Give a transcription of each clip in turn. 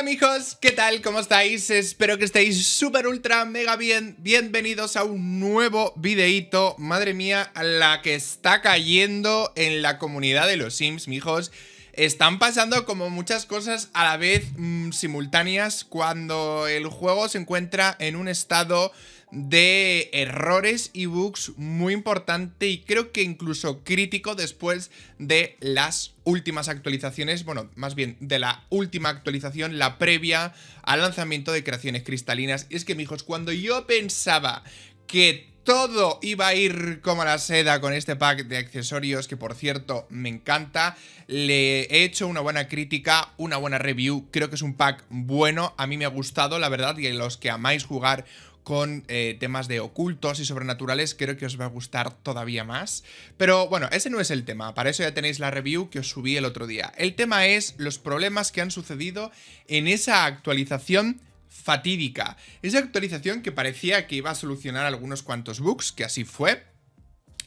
Hola amigos, ¿qué tal? ¿Cómo estáis? Espero que estéis súper ultra mega bien Bienvenidos a un nuevo videíto Madre mía, la que está cayendo en la comunidad de los Sims, mijos Están pasando como muchas cosas a la vez mm, simultáneas Cuando el juego se encuentra en un estado de errores y bugs muy importante y creo que incluso crítico después de las últimas actualizaciones, bueno, más bien de la última actualización, la previa al lanzamiento de creaciones cristalinas. Y es que, mijos, cuando yo pensaba que todo iba a ir como la seda con este pack de accesorios que por cierto me encanta. Le he hecho una buena crítica, una buena review. Creo que es un pack bueno, a mí me ha gustado, la verdad, y los que amáis jugar con eh, temas de ocultos y sobrenaturales, creo que os va a gustar todavía más. Pero bueno, ese no es el tema, para eso ya tenéis la review que os subí el otro día. El tema es los problemas que han sucedido en esa actualización fatídica. Esa actualización que parecía que iba a solucionar algunos cuantos bugs, que así fue,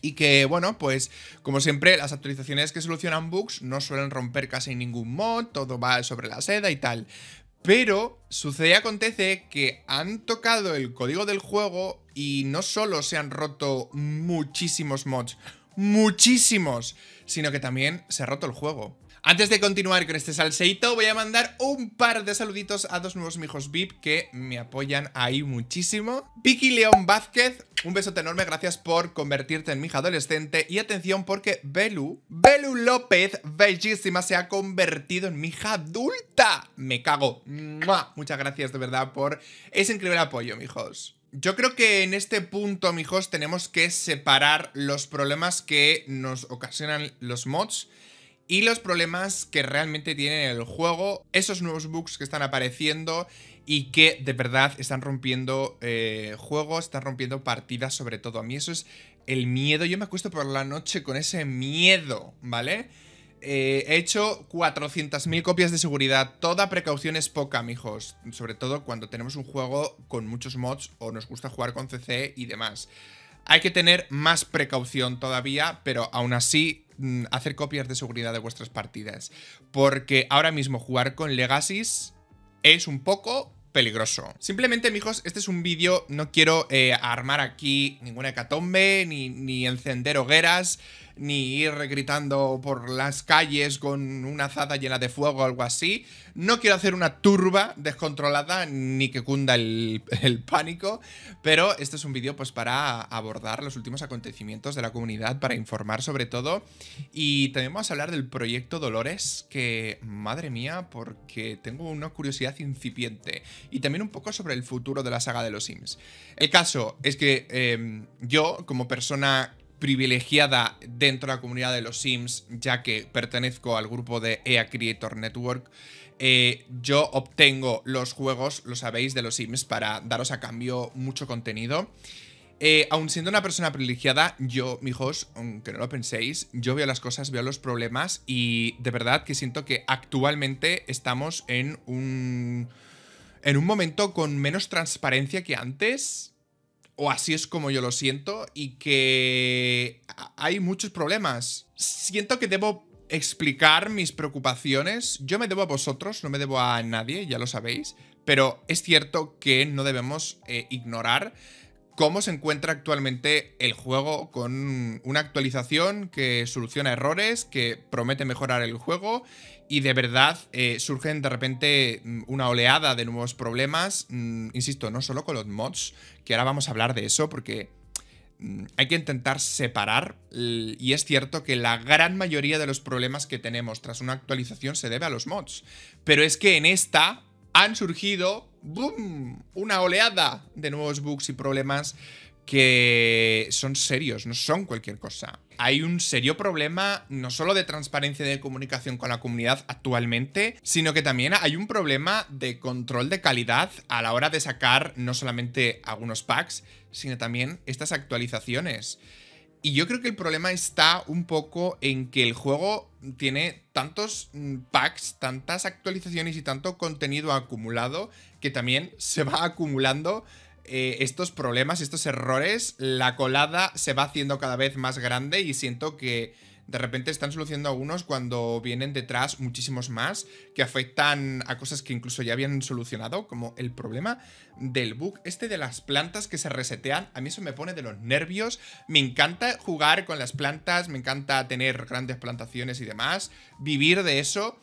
y que, bueno, pues como siempre, las actualizaciones que solucionan bugs no suelen romper casi ningún mod, todo va sobre la seda y tal. Pero sucede y acontece que han tocado el código del juego y no solo se han roto muchísimos mods, muchísimos, sino que también se ha roto el juego. Antes de continuar con este salseito, voy a mandar un par de saluditos a dos nuevos mijos VIP que me apoyan ahí muchísimo. Vicky León Vázquez, un besote enorme, gracias por convertirte en mija adolescente. Y atención porque Belu, Belu López, bellísima, se ha convertido en mija adulta. Me cago. Muchas gracias de verdad por ese increíble apoyo, mijos. Yo creo que en este punto, mijos, tenemos que separar los problemas que nos ocasionan los mods y los problemas que realmente tiene el juego, esos nuevos bugs que están apareciendo y que de verdad están rompiendo eh, juegos, están rompiendo partidas sobre todo. A mí eso es el miedo. Yo me acuesto por la noche con ese miedo, ¿vale? Eh, he hecho 400.000 copias de seguridad. Toda precaución es poca, mijos. Sobre todo cuando tenemos un juego con muchos mods o nos gusta jugar con CC y demás. Hay que tener más precaución todavía, pero aún así Mm, hacer copias de seguridad de vuestras partidas. Porque ahora mismo jugar con Legacies es un poco peligroso. Simplemente, mijos, este es un vídeo, no quiero eh, armar aquí ninguna hecatombe, ni, ni encender hogueras, ni ir gritando por las calles con una azada llena de fuego o algo así. No quiero hacer una turba descontrolada ni que cunda el, pánico, pero este es un vídeo pues para abordar los últimos acontecimientos de la comunidad, para informar sobre todo. Y también vamos a hablar del proyecto Dolores, que madre mía, porque tengo una curiosidad incipiente. Y también un poco sobre el futuro de la saga de los Sims. El caso es que em, yo, como persona privilegiada dentro de la comunidad de los Sims, ya que pertenezco al grupo de EA Creator Network, eh, yo obtengo los juegos, lo sabéis, de los Sims para daros a cambio mucho contenido. ...aún eh, aun siendo una persona privilegiada, yo, mijos, aunque no lo penséis, yo veo las cosas, veo los problemas y de verdad que siento que actualmente estamos en un... En un momento con menos transparencia que antes, o así es como yo lo siento, y que hay muchos problemas. Siento que debo explicar mis preocupaciones. Yo me debo a vosotros, no me debo a nadie, ya lo sabéis, pero es cierto que no debemos eh, ignorar cómo se encuentra actualmente el juego con una actualización que soluciona errores, que promete mejorar el juego y de verdad eh, surgen de repente mm, una oleada de nuevos problemas, mm, insisto, no solo con los mods, que ahora vamos a hablar de eso porque mm, hay que intentar separar y es cierto que la gran mayoría de los problemas que tenemos tras una actualización se debe a los mods, pero es que en esta han surgido boom, una oleada de nuevos bugs y problemas que son serios, no son cualquier cosa hay un serio problema no solo de transparencia de comunicación con la comunidad actualmente, sino que también hay un problema de control de calidad a la hora de sacar no solamente algunos packs, sino también estas actualizaciones. Y yo creo que el problema está un poco en que el juego tiene tantos mm, packs, tantas actualizaciones y tanto contenido acumulado que también se va acumulando eh, estos problemas, estos errores, la colada se va haciendo cada vez más grande y siento que de repente están solucionando algunos cuando vienen detrás muchísimos más que afectan a cosas que incluso ya habían solucionado, como el problema del bug este de las plantas que se resetean. A mí eso me pone de los nervios. Me encanta jugar con las plantas, me encanta tener grandes plantaciones y demás, vivir de eso.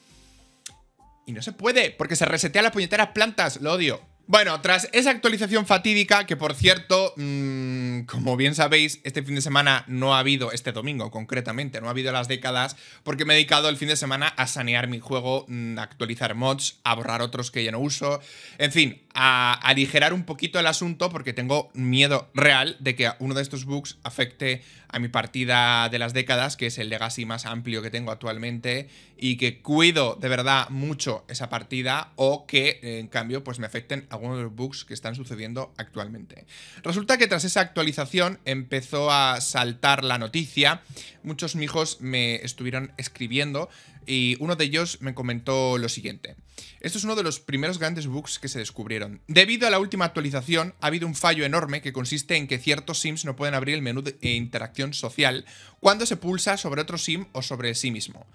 Y no se puede, porque se resetean las puñeteras plantas, lo odio. Bueno, tras esa actualización fatídica, que por cierto, mm, Mm, como bien sabéis, este fin de semana no ha habido, este domingo concretamente, no ha habido las décadas, porque me he dedicado el fin de semana a sanear mi juego, mm, actualizar mods, a borrar otros que ya no uso, en fin, a aligerar un poquito el asunto, porque tengo miedo real de que uno de estos bugs afecte a mi partida de las décadas, que es el legacy más amplio que tengo actualmente, y que cuido de verdad mucho esa partida, o que en cambio pues me afecten algunos de los bugs que están sucediendo actualmente. Resulta que tras esa actualización, actualización empezó a saltar la noticia. Muchos mijos me estuvieron escribiendo y uno de ellos me comentó lo siguiente. Esto es uno de los primeros grandes bugs que se descubrieron. Debido a la última actualización, ha habido un fallo enorme que consiste en que ciertos sims no pueden abrir el menú de interacción social cuando se pulsa sobre otro sim o sobre sí mismo.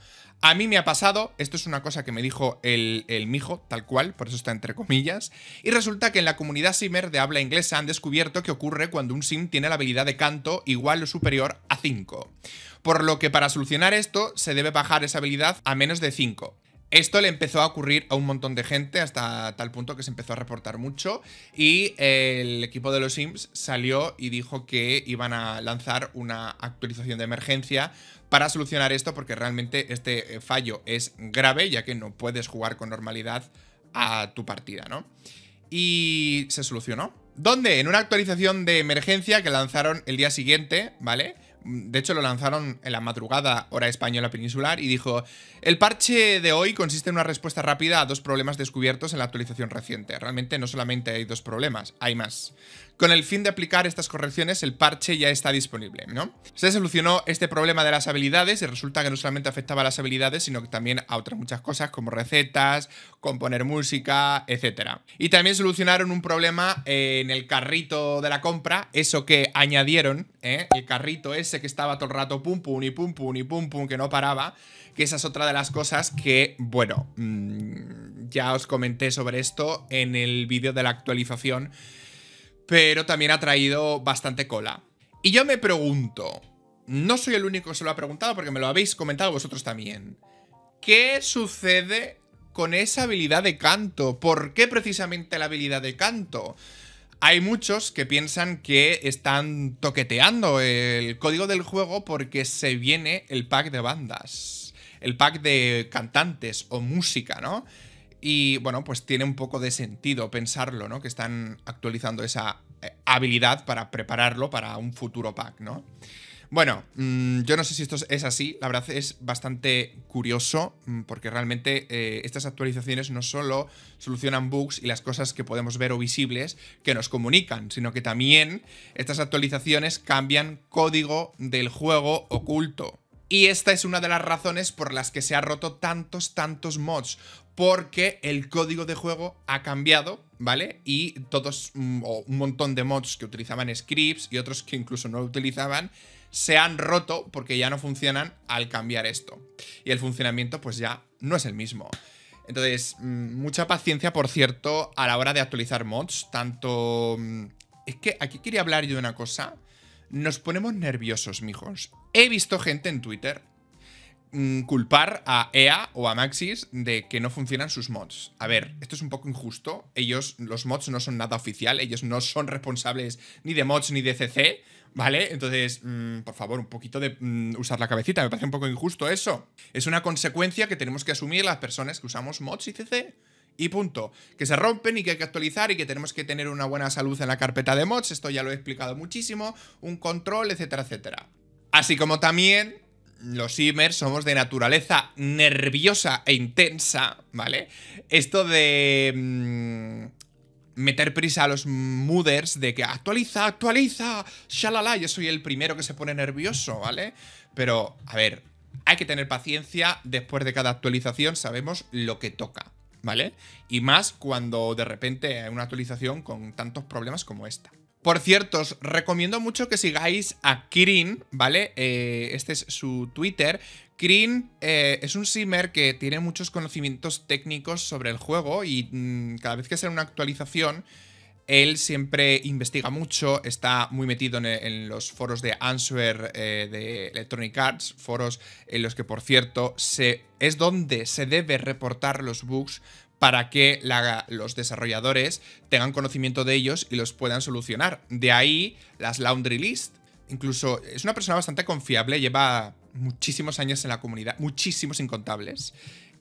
A mí me ha pasado, esto es una cosa que me dijo el, mijo, tal cual, por eso está entre comillas, y resulta que en la comunidad simmer de habla inglesa han descubierto que ocurre cuando un sim tiene la habilidad de canto igual o superior a 5. Por lo que para solucionar esto se debe bajar esa habilidad a menos de 5. Esto le empezó a ocurrir a un montón de gente hasta tal punto que se empezó a reportar mucho y eh, el equipo de los Sims salió y dijo que iban a lanzar una actualización de emergencia para solucionar esto porque realmente este eh, fallo es grave ya que no puedes jugar con normalidad a tu partida, ¿no? Y se solucionó. ¿Dónde? En una actualización de emergencia que lanzaron el día siguiente, ¿vale? de hecho lo lanzaron en la madrugada hora española peninsular y dijo, el parche de hoy consiste en una respuesta rápida a dos problemas descubiertos en la actualización reciente. Realmente no solamente hay dos problemas, hay más. Con el fin de aplicar estas correcciones, el parche ya está disponible, ¿no? Se solucionó este problema de las habilidades y resulta que no solamente afectaba a las habilidades, sino que también a otras muchas cosas como recetas, componer música, etc. Y también solucionaron un problema eh, en el carrito de la compra, eso que añadieron, ¿eh? el carrito ese que estaba todo el rato pum pum y pum pum y pum pum que no paraba, que esa es otra de las cosas que, bueno, mm, ya os comenté sobre esto en el vídeo de la actualización pero también ha traído bastante cola. Y yo me pregunto, no soy el único que se lo ha preguntado porque me lo habéis comentado vosotros también. ¿Qué sucede con esa habilidad de canto? ¿Por qué precisamente la habilidad de canto? Hay muchos que piensan que están toqueteando el código del juego porque se viene el pack de bandas, el pack de cantantes o música, ¿no? Y bueno, pues tiene un poco de sentido pensarlo, ¿no? Que están actualizando esa eh, habilidad para prepararlo para un futuro pack, ¿no? Bueno, mm, yo no sé si esto es así, la verdad es bastante curioso mm, porque realmente eh, estas actualizaciones no solo solucionan bugs y las cosas que podemos ver o visibles que nos comunican, sino que también estas actualizaciones cambian código del juego oculto. Y esta es una de las razones por las que se ha roto tantos, tantos mods porque el código de juego ha cambiado, ¿vale? Y todos, mm, o un montón de mods que utilizaban scripts y otros que incluso no utilizaban, se han roto porque ya no funcionan al cambiar esto. Y el funcionamiento pues ya no es el mismo. Entonces, mm, mucha paciencia, por cierto, a la hora de actualizar mods, tanto... Mm, es que aquí quería hablar yo de una cosa. Nos ponemos nerviosos, mijos. He visto gente en Twitter Mm, culpar a EA o a Maxis de que no funcionan sus mods. A ver, esto es un poco injusto. Ellos, los mods no son nada oficial, ellos no son responsables ni de mods ni de CC, ¿vale? Entonces, mm, por favor, un poquito de mm, usar la cabecita, me parece un poco injusto eso. Es una consecuencia que tenemos que asumir las personas que usamos mods y CC. Y punto. Que se rompen y que hay que actualizar y que tenemos que tener una buena salud en la carpeta de mods. Esto ya lo he explicado muchísimo. Un control, etcétera, etcétera. Así como también los simers somos de naturaleza nerviosa e intensa, ¿vale? Esto de mm, meter prisa a los mooders de que actualiza, actualiza, shalala, yo soy el primero que se pone nervioso, ¿vale? Pero, a ver, hay que tener paciencia, después de cada actualización sabemos lo que toca, ¿vale? Y más cuando de repente hay una actualización con tantos problemas como esta. Por cierto, os recomiendo mucho que sigáis a Kirin, ¿vale? Eh, este es su Twitter. Kirin eh, es un simmer que tiene muchos conocimientos técnicos sobre el juego y mm, cada vez que sale una actualización, él siempre investiga mucho, está muy metido en, los foros de Answer eh, de Electronic Arts, foros en los que, por cierto, es donde se debe reportar los bugs para que los desarrolladores tengan conocimiento de ellos y los puedan solucionar. De ahí las laundry list. Incluso es una persona bastante confiable, lleva muchísimos años en la comunidad, muchísimos incontables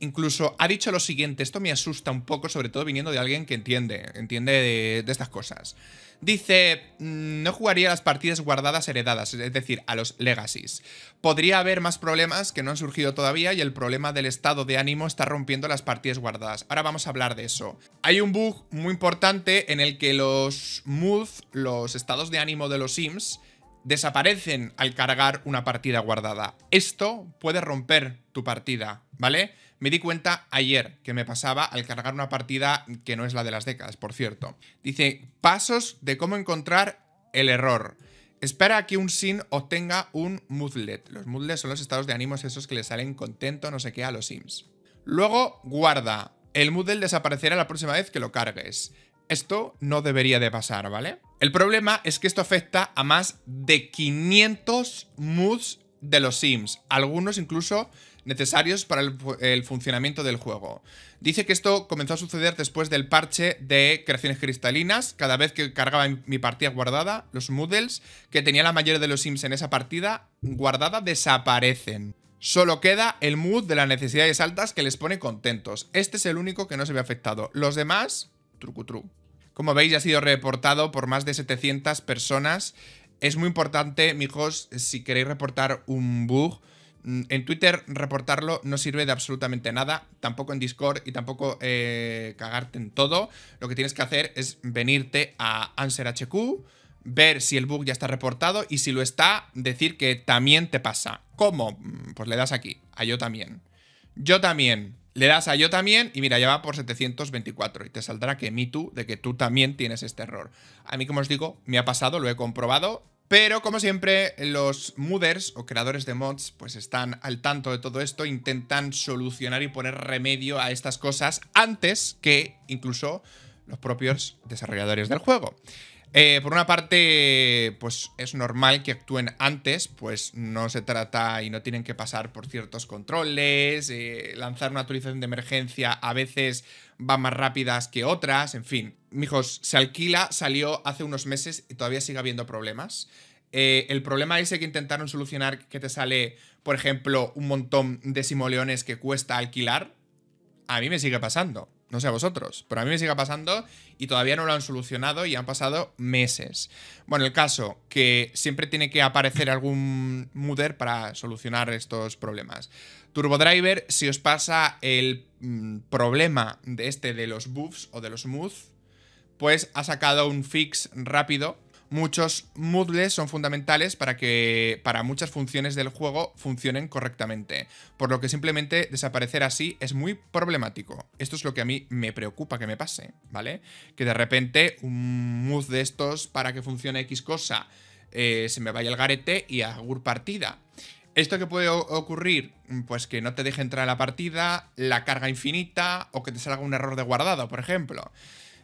incluso ha dicho lo siguiente, esto me asusta un poco, sobre todo viniendo de alguien que entiende, entiende de, estas cosas. Dice, mm, no jugaría las partidas guardadas heredadas, es decir, a los legacies. Podría haber más problemas que no han surgido todavía y el problema del estado de ánimo está rompiendo las partidas guardadas. Ahora vamos a hablar de eso. Hay un bug muy importante en el que los moods, los estados de ánimo de los sims, desaparecen al cargar una partida guardada. Esto puede romper tu partida, ¿vale? Me di cuenta ayer que me pasaba al cargar una partida que no es la de las décadas, por cierto. Dice, pasos de cómo encontrar el error. Espera a que un sim obtenga un moodlet. Los moodlets son los estados de ánimos esos que le salen contento, no sé qué, a los sims. Luego, guarda. El moodle desaparecerá la próxima vez que lo cargues. Esto no debería de pasar, ¿vale? El problema es que esto afecta a más de 500 moods de los sims. Algunos incluso necesarios para el, funcionamiento del juego. Dice que esto comenzó a suceder después del parche de creaciones cristalinas, cada vez que cargaba mi partida guardada, los Moodles, que tenía la mayoría de los sims en esa partida guardada, desaparecen. Solo queda el mood de las necesidades altas que les pone contentos. Este es el único que no se ve afectado. Los demás, trucutru. Como veis, ya ha sido reportado por más de 700 personas. Es muy importante, mijos, si queréis reportar un bug, Mm, en Twitter reportarlo no sirve de absolutamente nada, tampoco en Discord y tampoco eh, cagarte en todo. Lo que tienes que hacer es venirte a AnswerHQ, ver si el bug ya está reportado y si lo está, decir que también te pasa. ¿Cómo? Mm, pues le das aquí, a yo también. Yo también. Le das a yo también y mira, ya va por 724 y te saldrá que me tú de que tú también tienes este error. A mí, como os digo, me ha pasado, lo he comprobado pero como siempre, los mooders o creadores de mods pues están al tanto de todo esto, intentan solucionar y poner remedio a estas cosas antes que incluso los propios desarrolladores del juego. Eh, por una parte, pues es normal que actúen antes, pues no se trata y no tienen que pasar por ciertos controles, eh, lanzar una actualización de emergencia a veces va más rápidas que otras, en fin. Mijos, se alquila, salió hace unos meses y todavía sigue habiendo problemas. Eh, el problema ese que intentaron solucionar que te sale, por ejemplo, un montón de simoleones que cuesta alquilar, a mí me sigue pasando. No sé a vosotros, pero a mí me sigue pasando y todavía no lo han solucionado y han pasado meses. Bueno, el caso que siempre tiene que aparecer algún mudder para solucionar estos problemas. TurboDriver, si os pasa el mm, problema de este de los buffs o de los smooth, pues ha sacado un fix rápido Muchos moodles son fundamentales para que para muchas funciones del juego funcionen correctamente, por lo que simplemente desaparecer así es muy problemático. Esto es lo que a mí me preocupa que me pase, ¿vale? Que de repente un mood de estos para que funcione X cosa eh, se me vaya el garete y agur partida. ¿Esto que puede ocurrir? Pues que no te deje entrar a la partida, la carga infinita o que te salga un error de guardado, por ejemplo.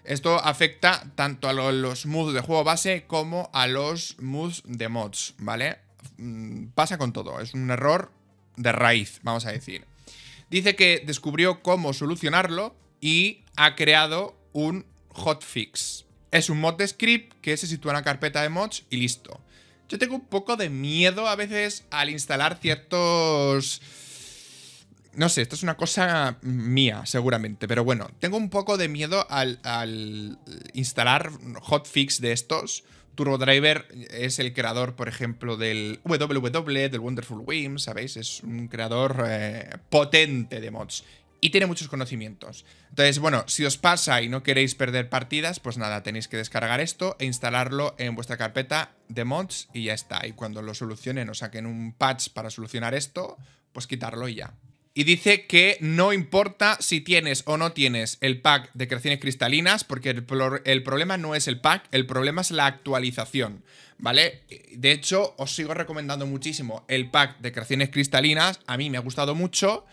Esto afecta tanto a los moods de juego base como a los moods de mods, ¿vale? Mm, pasa con todo, es un error de raíz, vamos a decir. Dice que descubrió cómo solucionarlo y ha creado un hotfix. Es un mod de script que se sitúa en la carpeta de mods y listo. Yo tengo un poco de miedo a veces al instalar ciertos no sé, esto es una cosa mía, seguramente, pero bueno, tengo un poco de miedo al, instalar hotfix de estos. Turbo Driver es el creador, por ejemplo, del WW, e, del Wonderful Wim, ¿sabéis? Es un creador eh, potente de mods y tiene muchos conocimientos. Entonces, bueno, si os pasa y no queréis perder partidas, pues nada, tenéis que descargar esto e instalarlo en vuestra carpeta de mods y ya está. Y cuando lo solucionen o saquen un patch para solucionar esto, pues quitarlo y ya y dice que no importa si tienes o no tienes el pack de creaciones cristalinas, porque el, problema no es el pack, el problema es la actualización. ¿vale? De hecho, os sigo recomendando muchísimo el pack de creaciones cristalinas. A mí me ha gustado mucho.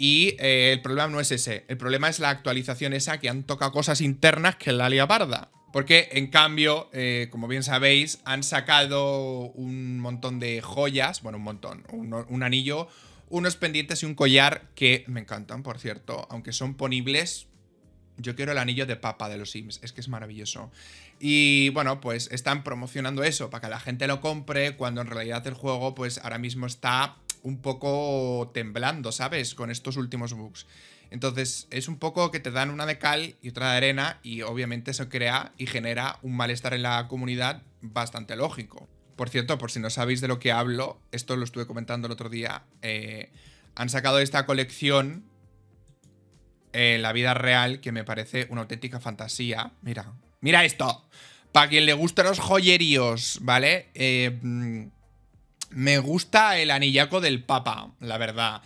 Y eh, el problema no es ese. El problema es la actualización esa que han tocado cosas internas que la liabarda. Porque, en cambio, eh, como bien sabéis, han sacado un montón de joyas. Bueno, un montón. un anillo unos pendientes y un collar que me encantan, por cierto, aunque son ponibles. Yo quiero el anillo de papa de los Sims, es que es maravilloso. Y bueno, pues están promocionando eso para que la gente lo compre, cuando en realidad el juego pues ahora mismo está un poco temblando, ¿sabes? Con estos últimos bugs. Entonces es un poco que te dan una de cal y otra de arena y obviamente eso crea y genera un malestar en la comunidad bastante lógico. Por cierto, por si no sabéis de lo que hablo, esto lo estuve comentando el otro día, eh, han sacado esta colección eh, La vida real, que me parece una auténtica fantasía. Mira, mira esto. Para quien le gusten los joyeríos, ¿vale? Eh, mm, me gusta el anillaco del Papa, la verdad.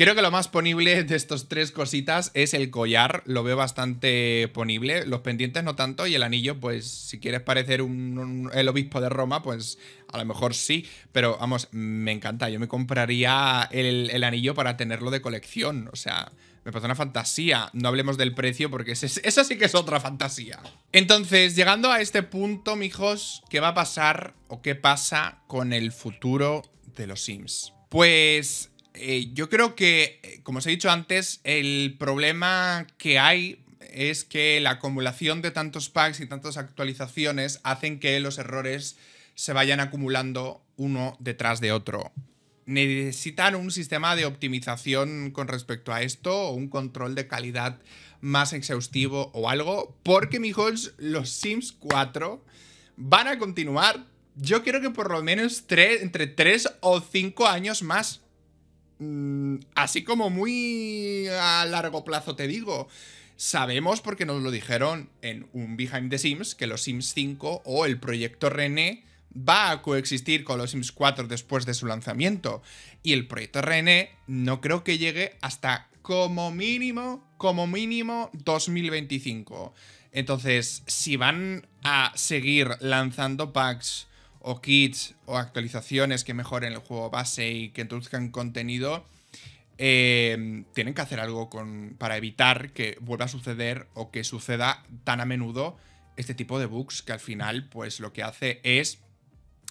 Creo que lo más ponible de estos tres cositas es el collar, lo veo bastante ponible, los pendientes no tanto y el anillo, pues si quieres parecer un, el obispo de Roma, pues a lo mejor sí, pero vamos, me encanta, yo me compraría el, el anillo para tenerlo de colección, o sea, me parece una fantasía. No hablemos del precio porque eso sí que es otra fantasía. Entonces, llegando a este punto, mijos, ¿qué va a pasar o qué pasa con el futuro de los Sims? Pues eh, yo creo que, eh, como os he dicho antes, el problema que hay es que la acumulación de tantos packs y tantas actualizaciones hacen que los errores se vayan acumulando uno detrás de otro. ¿Necesitan un sistema de optimización con respecto a esto o un control de calidad más exhaustivo o algo? Porque, mijos, los Sims 4 van a continuar, yo creo que por lo menos entre 3 o 5 años más. Mm, así como muy a largo plazo te digo, sabemos porque nos lo dijeron en un Behind the Sims que los Sims 5 o el proyecto René va a coexistir con los Sims 4 después de su lanzamiento. Y el proyecto René no creo que llegue hasta como mínimo, como mínimo 2025. Entonces, si van a seguir lanzando packs o kits o actualizaciones que mejoren el juego base y que introduzcan contenido, eh, tienen que hacer algo con, para evitar que vuelva a suceder o que suceda tan a menudo este tipo de bugs que al final pues lo que hace es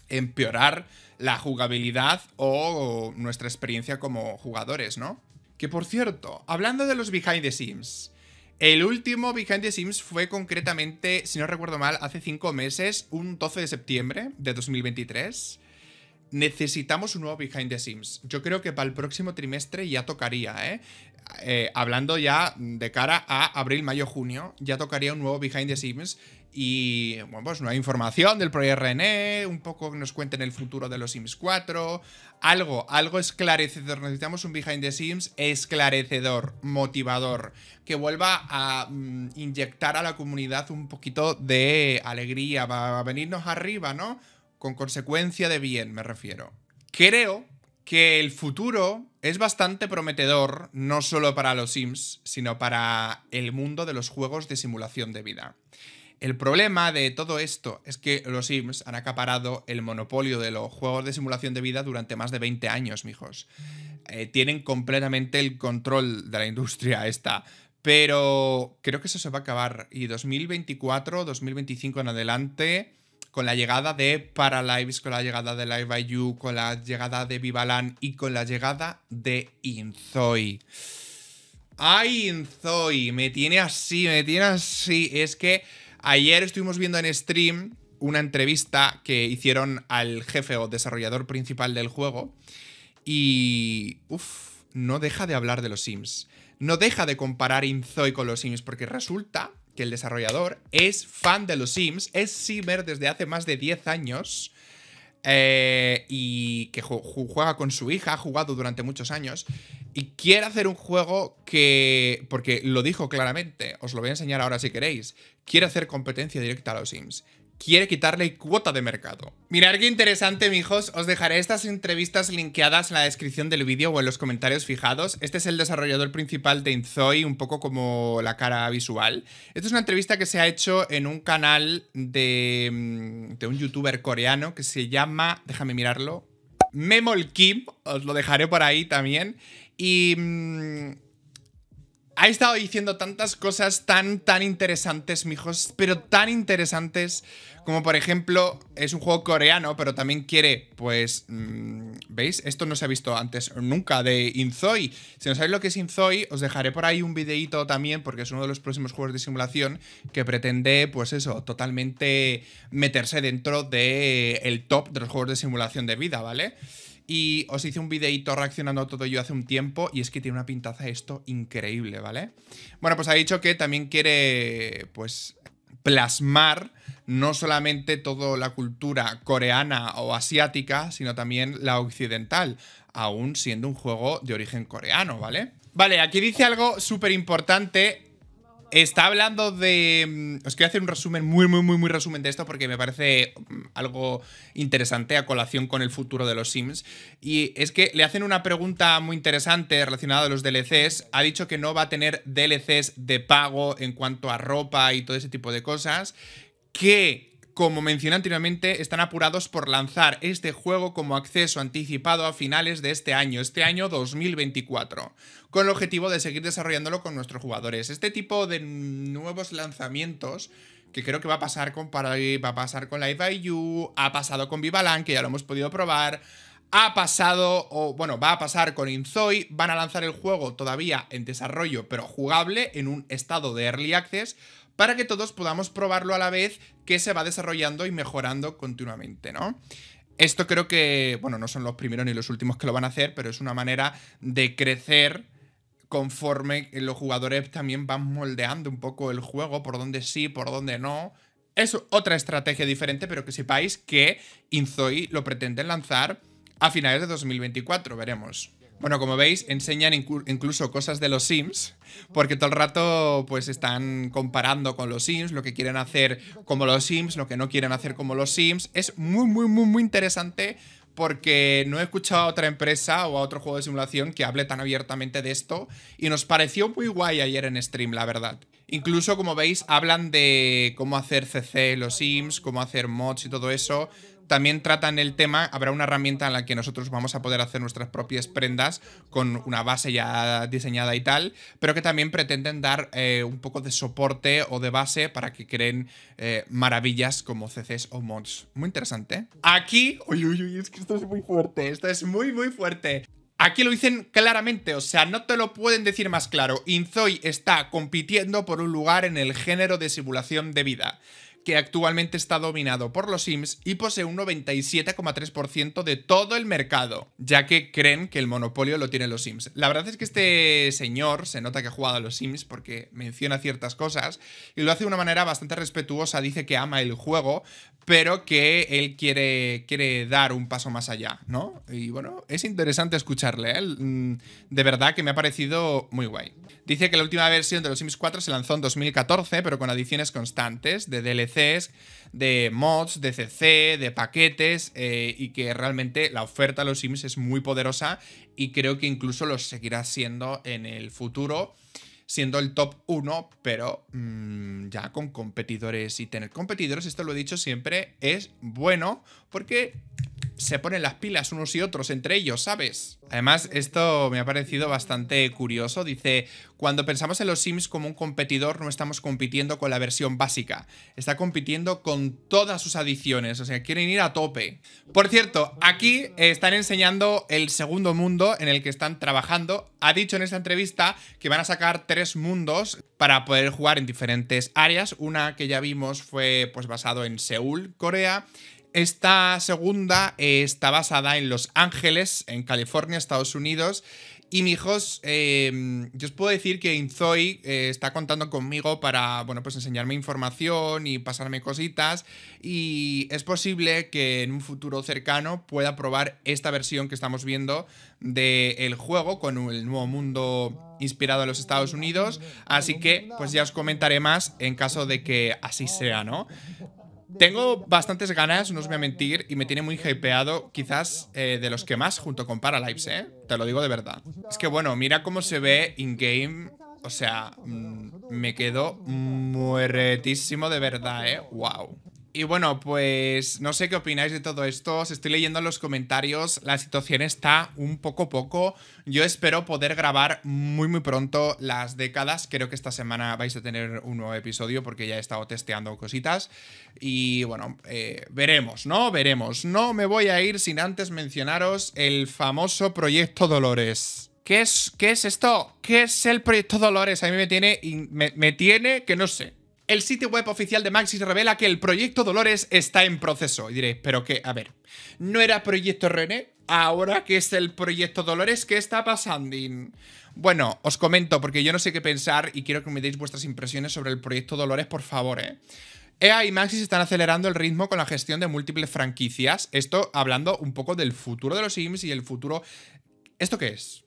empeorar la jugabilidad o nuestra experiencia como jugadores, ¿no? Que por cierto, hablando de los behind the scenes, el último Behind the Sims fue concretamente, si no recuerdo mal, hace cinco meses, un 12 de septiembre de 2023. Necesitamos un nuevo Behind the Sims. Yo creo que para el próximo trimestre ya tocaría, ¿eh? eh hablando ya de cara a abril, mayo, junio, ya tocaría un nuevo Behind the Sims y bueno, pues nueva información del proyecto e, un poco que nos cuenten el futuro de los Sims 4, algo, algo esclarecedor. Necesitamos un behind the Sims esclarecedor, motivador, que vuelva a mm, inyectar a la comunidad un poquito de alegría, va a venirnos arriba, ¿no? Con consecuencia de bien, me refiero. Creo que el futuro es bastante prometedor, no solo para los Sims, sino para el mundo de los juegos de simulación de vida. El problema de todo esto es que los Sims han acaparado el monopolio de los juegos de simulación de vida durante más de 20 años, mijos. Eh, tienen completamente el control de la industria esta. Pero creo que eso se va a acabar. Y 2024, 2025 en adelante, con la llegada de Paralives, con la llegada de Live by You, con la llegada de Vivalan y con la llegada de Inzoi. ¡Ay, Inzoy! Me tiene así, me tiene así. Es que Ayer estuvimos viendo en stream una entrevista que hicieron al jefe o desarrollador principal del juego y... uff no deja de hablar de los Sims. No deja de comparar Inzoi con los Sims porque resulta que el desarrollador es fan de los Sims, es Simmer desde hace más de 10 años eh, y que juega con su hija, ha jugado durante muchos años y quiere hacer un juego que, porque lo dijo claramente, os lo voy a enseñar ahora si queréis, quiere hacer competencia directa a los Sims. Quiere quitarle cuota de mercado. Mirad qué interesante, mijos. Os dejaré estas entrevistas linkeadas en la descripción del vídeo o en los comentarios fijados. Este es el desarrollador principal de Inzoi, un poco como la cara visual. Esta es una entrevista que se ha hecho en un canal de, mm, de un youtuber coreano que se llama... Déjame mirarlo. Memol Kim, os lo dejaré por ahí también. Y... Mm, ha estado diciendo tantas cosas tan, tan interesantes, mijos, pero tan interesantes. Como por ejemplo, es un juego coreano, pero también quiere, pues, mm, ¿veis? Esto no se ha visto antes nunca, de Inzoi. Si no sabéis lo que es Inzoi, os dejaré por ahí un videíto también, porque es uno de los próximos juegos de simulación que pretende, pues eso, totalmente meterse dentro del top de los juegos de simulación de vida, ¿vale? vale y os hice un videito reaccionando a todo yo hace un tiempo y es que tiene una pintaza esto increíble, ¿vale? Bueno, pues ha dicho que también quiere, pues, plasmar no solamente toda la cultura coreana o asiática, sino también la occidental, aún siendo un juego de origen coreano, ¿vale? Vale, aquí dice algo súper importante Está hablando de. Mm, os quiero hacer un resumen, muy, muy, muy, muy resumen de esto, porque me parece mm, algo interesante a colación con el futuro de los Sims. Y es que le hacen una pregunta muy interesante relacionada a los DLCs. Ha dicho que no va a tener DLCs de pago en cuanto a ropa y todo ese tipo de cosas. Que como mencioné anteriormente, están apurados por lanzar este juego como acceso anticipado a finales de este año, este año 2024, con el objetivo de seguir desarrollándolo con nuestros jugadores. Este tipo de nuevos lanzamientos que creo que va a pasar con Paradise, va a pasar con Live by ha pasado con Vivalan, que ya lo hemos podido probar, ha pasado, o bueno, va a pasar con Inzoi, van a lanzar el juego todavía en desarrollo, pero jugable, en un estado de Early Access, para que todos podamos probarlo a la vez que se va desarrollando y mejorando continuamente, ¿no? Esto creo que, bueno, no son los primeros ni los últimos que lo van a hacer, pero es una manera de crecer conforme los jugadores también van moldeando un poco el juego, por donde sí, por donde no. Es otra estrategia diferente, pero que sepáis que Inzoi lo pretenden lanzar a finales de 2024, veremos. Bueno, como veis, enseñan incluso cosas de los Sims, porque todo el rato pues están comparando con los Sims, lo que quieren hacer como los Sims, lo que no quieren hacer como los Sims. Es muy, muy, muy, muy interesante porque no he escuchado a otra empresa o a otro juego de simulación que hable tan abiertamente de esto y nos pareció muy guay ayer en stream, la verdad. Incluso, como veis, hablan de cómo hacer CC los Sims, cómo hacer mods y todo eso. También tratan el tema, habrá una herramienta en la que nosotros vamos a poder hacer nuestras propias prendas con una base ya diseñada y tal, pero que también pretenden dar eh, un poco de soporte o de base para que creen eh, maravillas como CCs o mods. Muy interesante. ¿eh? Aquí... Uy, uy, uy, es que esto es muy fuerte, esto es muy, muy fuerte. Aquí lo dicen claramente, o sea, no te lo pueden decir más claro. Inzoi está compitiendo por un lugar en el género de simulación de vida que actualmente está dominado por los Sims y posee un 97,3% de todo el mercado, ya que creen que el monopolio lo tienen los Sims. La verdad es que este señor se nota que ha jugado a los Sims porque menciona ciertas cosas y lo hace de una manera bastante respetuosa, dice que ama el juego, pero que él quiere, quiere dar un paso más allá, ¿no? Y bueno, es interesante escucharle, ¿eh? mm, de verdad que me ha parecido muy guay. Dice que la última versión de los Sims 4 se lanzó en 2014, pero con adiciones constantes de DLCs, de mods, de CC, de paquetes, eh, y que realmente la oferta de los Sims es muy poderosa y creo que incluso lo seguirá siendo en el futuro siendo el top 1, pero mm, ya con competidores y tener competidores, esto lo he dicho siempre, es bueno porque se ponen las pilas unos y otros entre ellos, ¿sabes? Además, esto me ha parecido bastante curioso. Dice, cuando pensamos en los Sims como un competidor, no estamos compitiendo con la versión básica. Está compitiendo con todas sus adiciones, o sea, quieren ir a tope. Por cierto, aquí están enseñando el segundo mundo en el que están trabajando. Ha dicho en esta entrevista que van a sacar tres mundos para poder jugar en diferentes áreas. Una que ya vimos fue pues basado en Seúl, Corea. Esta segunda eh, está basada en Los Ángeles, en California, Estados Unidos. Y mijos, em, yo os puedo decir que Inzoi eh, está contando conmigo para, bueno, pues enseñarme información y pasarme cositas. Y es posible que en un futuro cercano pueda probar esta versión que estamos viendo del juego con el nuevo mundo inspirado en los Estados Unidos. Así que, pues ya os comentaré más en caso de que así sea, ¿no? Tengo bastantes ganas, no os voy a mentir, y me tiene muy hypeado, quizás eh, de los que más, junto con Paralives, ¿eh? Te lo digo de verdad. Es que bueno, mira cómo se ve in-game, o sea, mm, me quedo muertísimo de verdad, ¿eh? ¡Wow! Y bueno, pues no sé qué opináis de todo esto. Os estoy leyendo en los comentarios. La situación está un poco poco. Yo espero poder grabar muy muy pronto las décadas. Creo que esta semana vais a tener un nuevo episodio porque ya he estado testeando cositas. Y bueno, eh, veremos, ¿no? Veremos. No me voy a ir sin antes mencionaros el famoso proyecto Dolores. ¿Qué es, ¿Qué es esto? ¿Qué es el proyecto Dolores? A mí me tiene, me tiene que no sé. El sitio web oficial de Maxis revela que el proyecto Dolores está en proceso. Y diréis, pero qué? a ver, ¿no era proyecto René? Ahora que es el proyecto Dolores, ¿qué está pasando? Bueno, os comento porque yo no sé qué pensar y quiero que me deis vuestras impresiones sobre el proyecto Dolores, por favor, ¿eh? EA y Maxis están acelerando el ritmo con la gestión de múltiples franquicias. Esto hablando un poco del futuro de los Sims y el futuro... ¿Esto qué es?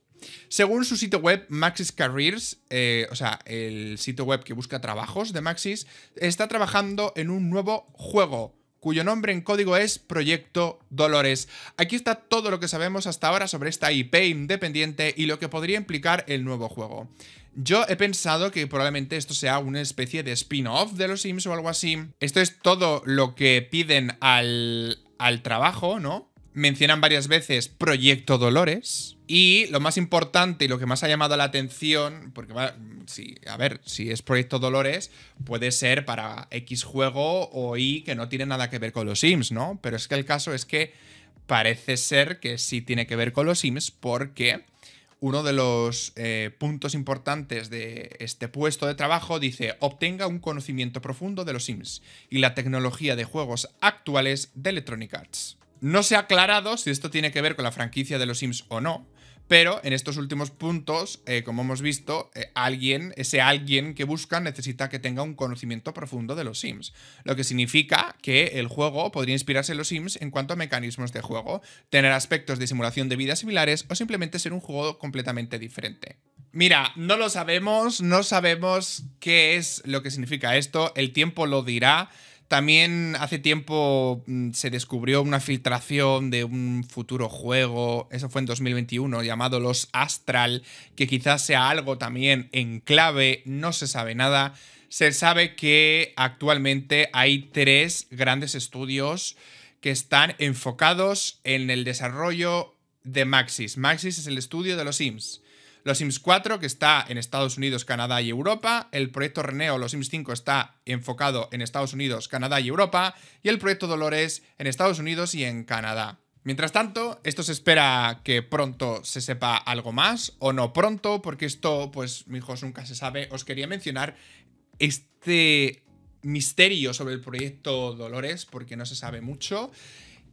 Según su sitio web Maxis Careers, eh, o sea, el sitio web que busca trabajos de Maxis, está trabajando en un nuevo juego cuyo nombre en código es Proyecto Dolores. Aquí está todo lo que sabemos hasta ahora sobre esta IP independiente y lo que podría implicar el nuevo juego. Yo he pensado que probablemente esto sea una especie de spin-off de los Sims o algo así. Esto es todo lo que piden al trabajo, ¿no? Mencionan varias veces Proyecto Dolores. Y lo más importante y lo que más ha llamado la atención, porque a ver, si es Proyecto Dolores, puede ser para X juego o Y que no tiene nada que ver con los Sims, ¿no? Pero es que el caso es que parece ser que sí tiene que ver con los Sims porque uno de los eh, puntos importantes de este puesto de trabajo dice obtenga un conocimiento profundo de los Sims y la tecnología de juegos actuales de Electronic Arts. No se ha aclarado si esto tiene que ver con la franquicia de los Sims o no, pero en estos últimos puntos, eh, como hemos visto, eh, alguien, ese alguien que busca necesita que tenga un conocimiento profundo de los Sims. Lo que significa que el juego podría inspirarse en los Sims en cuanto a mecanismos de juego, tener aspectos de simulación de vida similares o simplemente ser un juego completamente diferente. Mira, no lo sabemos, no sabemos qué es lo que significa esto, el tiempo lo dirá. También hace tiempo mm, se descubrió una filtración de un futuro juego, eso fue en 2021, llamado Los Astral, que quizás sea algo también en clave, no se sabe nada. Se sabe que actualmente hay tres grandes estudios que están enfocados en el desarrollo de Maxis. Maxis es el estudio de los Sims. Los Sims 4, que está en Estados Unidos, Canadá y Europa. El proyecto Reneo, Los Sims 5, está enfocado en Estados Unidos, Canadá y Europa. Y el proyecto Dolores en Estados Unidos y en Canadá. Mientras tanto, esto se espera que pronto se sepa algo más, o no pronto, porque esto, pues, hijos, nunca se sabe. Os quería mencionar este misterio sobre el proyecto Dolores, porque no se sabe mucho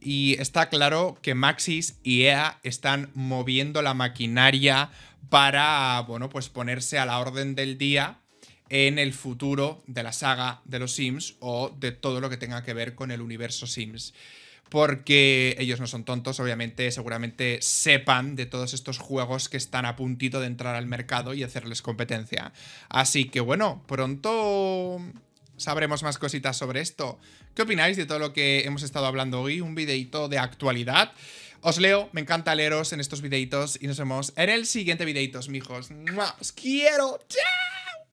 y está claro que Maxis y EA están moviendo la maquinaria para, bueno, pues ponerse a la orden del día en el futuro de la saga de los Sims o de todo lo que tenga que ver con el universo Sims. Porque ellos no son tontos, obviamente, seguramente sepan de todos estos juegos que están a puntito de entrar al mercado y hacerles competencia. Así que bueno, pronto sabremos más cositas sobre esto. ¿Qué opináis de todo lo que hemos estado hablando hoy? Un videito de actualidad. Os leo, me encanta leeros en estos videitos y nos vemos en el siguiente videitos, mijos. ¡Os quiero! ¡Chao!